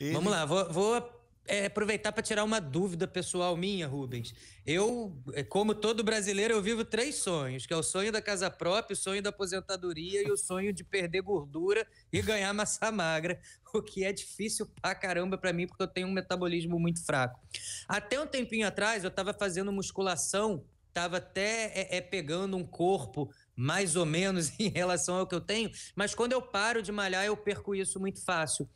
Ele... Vamos lá, vou, vou é, aproveitar para tirar uma dúvida pessoal minha, Rubens. Eu, é, como todo brasileiro, eu vivo três sonhos, que é o sonho da casa própria, o sonho da aposentadoria e o sonho de perder gordura e ganhar massa magra, o que é difícil pra caramba para mim, porque eu tenho um metabolismo muito fraco. Até um tempinho atrás, eu estava fazendo musculação estava até é, é, pegando um corpo mais ou menos em relação ao que eu tenho, mas quando eu paro de malhar, eu perco isso muito fácil.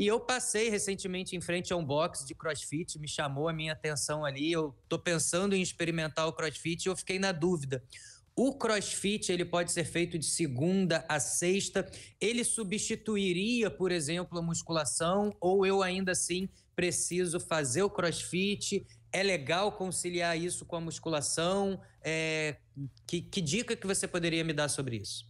E eu passei recentemente em frente a um box de crossfit, me chamou a minha atenção ali. Eu tô pensando em experimentar o crossfit e eu fiquei na dúvida. O CrossFit ele pode ser feito de segunda a sexta. Ele substituiria, por exemplo, a musculação? Ou eu ainda assim preciso fazer o CrossFit? É legal conciliar isso com a musculação? É... Que, que dica que você poderia me dar sobre isso?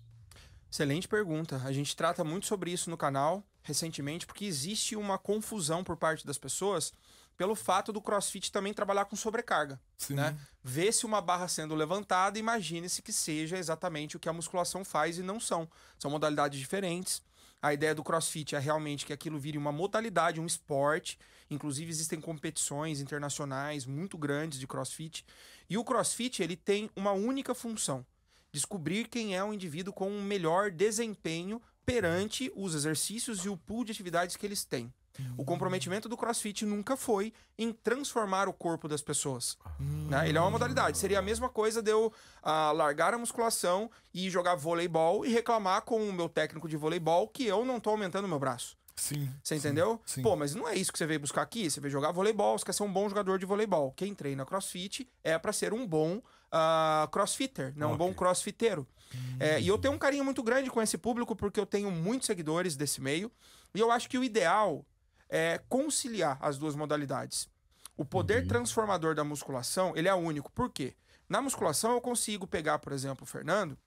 Excelente pergunta. A gente trata muito sobre isso no canal recentemente, porque existe uma confusão por parte das pessoas pelo fato do CrossFit também trabalhar com sobrecarga, Sim. né? Vê-se uma barra sendo levantada, imagine-se que seja exatamente o que a musculação faz e não são. São modalidades diferentes. A ideia do CrossFit é realmente que aquilo vire uma modalidade, um esporte. Inclusive existem competições internacionais muito grandes de CrossFit. E o CrossFit, ele tem uma única função: descobrir quem é o indivíduo com o um melhor desempenho perante os exercícios e o pool de atividades que eles têm. Uhum. O comprometimento do CrossFit nunca foi em transformar o corpo das pessoas. Uhum. Né? Ele é uma modalidade. Seria a mesma coisa de eu uh, largar a musculação e jogar voleibol e reclamar com o meu técnico de voleibol que eu não estou aumentando o meu braço. Sim. Você entendeu? Sim, sim. Pô, mas não é isso que você veio buscar aqui. Você veio jogar voleibol, você quer ser um bom jogador de voleibol. Quem treina crossfit é para ser um bom uh, crossfitter, não né? okay. um bom crossfiteiro. Hum. É, e eu tenho um carinho muito grande com esse público porque eu tenho muitos seguidores desse meio. E eu acho que o ideal é conciliar as duas modalidades. O poder transformador da musculação, ele é único. Por quê? Na musculação eu consigo pegar, por exemplo, o Fernando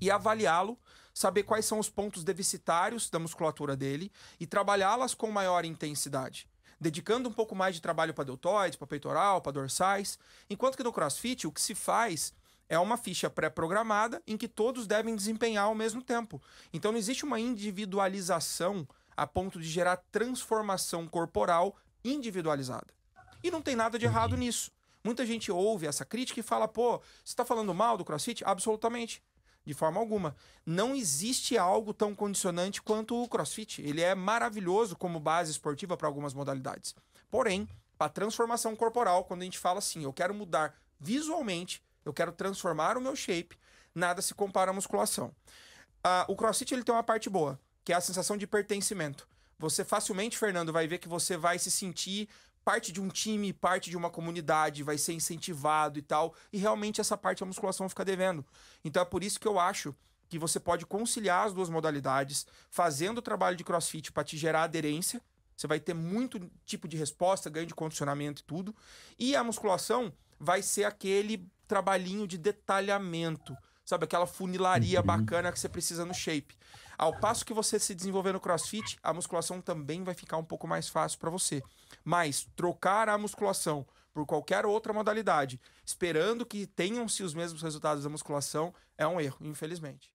e avaliá-lo, saber quais são os pontos deficitários da musculatura dele e trabalhá-las com maior intensidade dedicando um pouco mais de trabalho para deltoides, para peitoral, para dorsais. Enquanto que no crossfit, o que se faz é uma ficha pré-programada em que todos devem desempenhar ao mesmo tempo. Então não existe uma individualização a ponto de gerar transformação corporal individualizada. E não tem nada de errado nisso. Muita gente ouve essa crítica e fala, pô, você está falando mal do crossfit? Absolutamente de forma alguma. Não existe algo tão condicionante quanto o crossfit. Ele é maravilhoso como base esportiva para algumas modalidades. Porém, para transformação corporal, quando a gente fala assim, eu quero mudar visualmente, eu quero transformar o meu shape, nada se compara à musculação. Ah, o crossfit ele tem uma parte boa, que é a sensação de pertencimento. Você facilmente, Fernando, vai ver que você vai se sentir parte de um time, parte de uma comunidade, vai ser incentivado e tal. E realmente essa parte a musculação fica devendo. Então é por isso que eu acho que você pode conciliar as duas modalidades, fazendo o trabalho de crossfit para te gerar aderência. Você vai ter muito tipo de resposta, ganho de condicionamento e tudo. E a musculação vai ser aquele trabalhinho de detalhamento Sabe, aquela funilaria uhum. bacana que você precisa no shape. Ao passo que você se desenvolver no crossfit, a musculação também vai ficar um pouco mais fácil para você. Mas trocar a musculação por qualquer outra modalidade, esperando que tenham-se os mesmos resultados da musculação, é um erro, infelizmente.